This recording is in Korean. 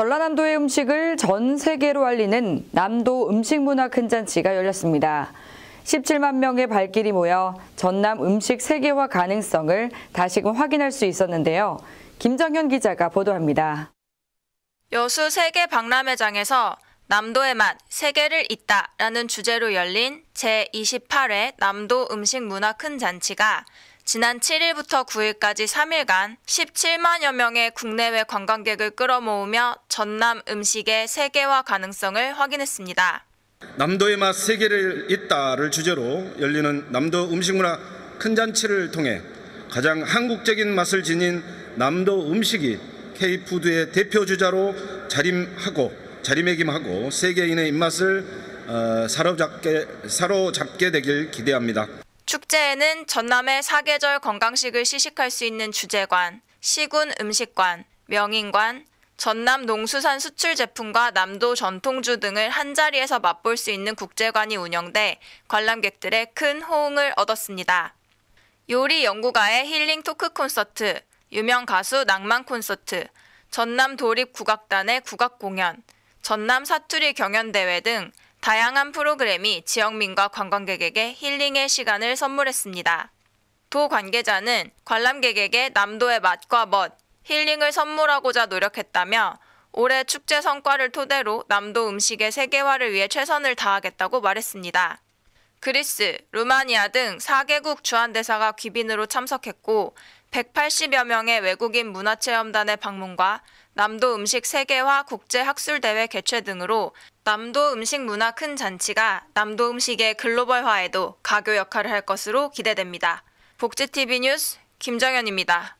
전라남도의 음식을 전 세계로 알리는 남도 음식문화 큰잔치가 열렸습니다. 17만 명의 발길이 모여 전남 음식 세계화 가능성을 다시금 확인할 수 있었는데요. 김정현 기자가 보도합니다. 여수 세계 박람회장에서 남도의 맛 세계를 잇다라는 주제로 열린 제28회 남도 음식 문화 큰 잔치가 지난 7일부터 9일까지 3일간 17만여 명의 국내외 관광객을 끌어모으며 전남 음식의 세계화 가능성을 확인했습니다. 남도의 맛 세계를 잇다를 주제로 열리는 남도 음식문화 큰 잔치를 통해 가장 한국적인 맛을 지닌 남도 음식이 K푸드의 대표 주자로 자림하고 자리매김하고 세계인의 입맛을 어, 사로잡게, 사로잡게 되길 기대합니다. 축제에는 전남의 사계절 건강식을 시식할 수 있는 주제관 시군 음식관, 명인관, 전남 농수산 수출 제품과 남도 전통주 등을 한자리에서 맛볼 수 있는 국제관이 운영돼 관람객들의 큰 호응을 얻었습니다. 요리 연구가의 힐링 토크 콘서트, 유명 가수 낭만 콘서트, 전남 도립 국악단의 국악 공연, 전남 사투리 경연대회 등 다양한 프로그램이 지역민과 관광객에게 힐링의 시간을 선물했습니다. 도 관계자는 관람객에게 남도의 맛과 멋, 힐링을 선물하고자 노력했다며 올해 축제 성과를 토대로 남도 음식의 세계화를 위해 최선을 다하겠다고 말했습니다. 그리스, 루마니아 등 4개국 주한대사가 귀빈으로 참석했고 180여 명의 외국인 문화체험단의 방문과 남도 음식 세계화 국제학술대회 개최 등으로 남도 음식 문화 큰 잔치가 남도 음식의 글로벌화에도 가교 역할을 할 것으로 기대됩니다. 복지TV 뉴스 김정현입니다.